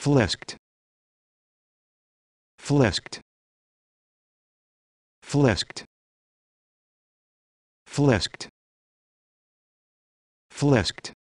Flisked. Flisked. Flisked. Flisked. Flisked.